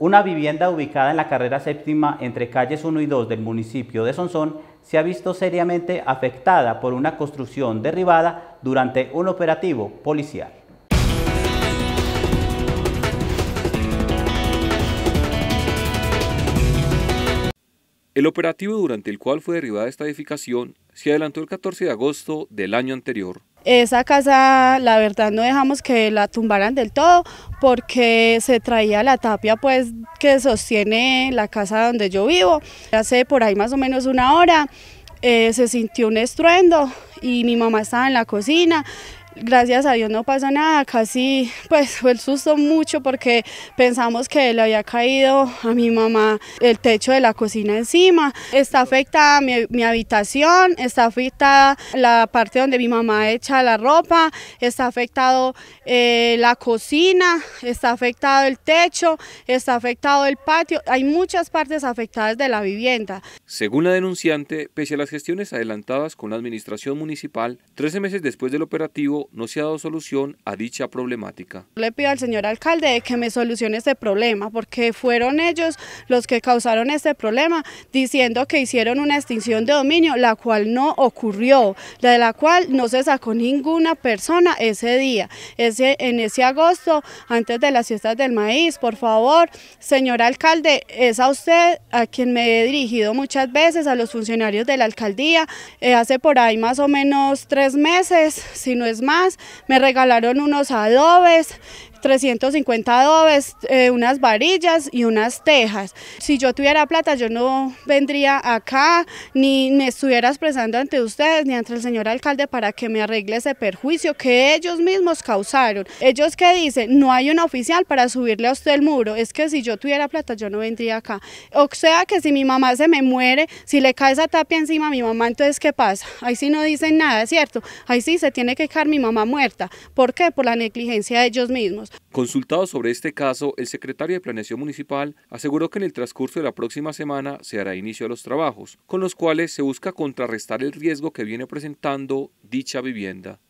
Una vivienda ubicada en la carrera séptima entre calles 1 y 2 del municipio de Sonsón se ha visto seriamente afectada por una construcción derribada durante un operativo policial. El operativo durante el cual fue derribada esta edificación se adelantó el 14 de agosto del año anterior. Esa casa, la verdad, no dejamos que la tumbaran del todo porque se traía la tapia pues que sostiene la casa donde yo vivo. Hace por ahí más o menos una hora eh, se sintió un estruendo y mi mamá estaba en la cocina gracias a Dios no pasa nada, casi pues fue el susto mucho porque pensamos que le había caído a mi mamá el techo de la cocina encima. Está afectada mi, habitación, está afectada la parte donde mi mamá echa la ropa, está afectado eh, la cocina, está afectado el techo, está afectado el patio, hay muchas partes afectadas de la vivienda. Según la denunciante, pese a las gestiones adelantadas con la administración municipal, 13 meses después del operativo no se ha dado solución a dicha problemática. Le pido al señor alcalde que me solucione este problema, porque fueron ellos los que causaron este problema, diciendo que hicieron una extinción de dominio, la cual no ocurrió, la de la cual no se sacó ninguna persona ese día. Ese, en ese agosto, antes de las fiestas del maíz, por favor, señor alcalde, es a usted a quien me he dirigido muchas veces, a los funcionarios de la alcaldía, eh, hace por ahí más o menos tres meses, si no es me regalaron unos adobes, 350 dólares, eh, unas varillas y unas tejas. Si yo tuviera plata, yo no vendría acá, ni me estuviera expresando ante ustedes, ni ante el señor alcalde, para que me arregle ese perjuicio que ellos mismos causaron. Ellos que dicen, no hay un oficial para subirle a usted el muro, es que si yo tuviera plata, yo no vendría acá. O sea que si mi mamá se me muere, si le cae esa tapia encima a mi mamá, entonces ¿qué pasa? Ahí sí no dicen nada, ¿cierto? Ahí sí se tiene que caer mi mamá muerta. ¿Por qué? Por la negligencia de ellos mismos. Consultado sobre este caso, el secretario de Planeación Municipal aseguró que en el transcurso de la próxima semana se hará inicio a los trabajos, con los cuales se busca contrarrestar el riesgo que viene presentando dicha vivienda.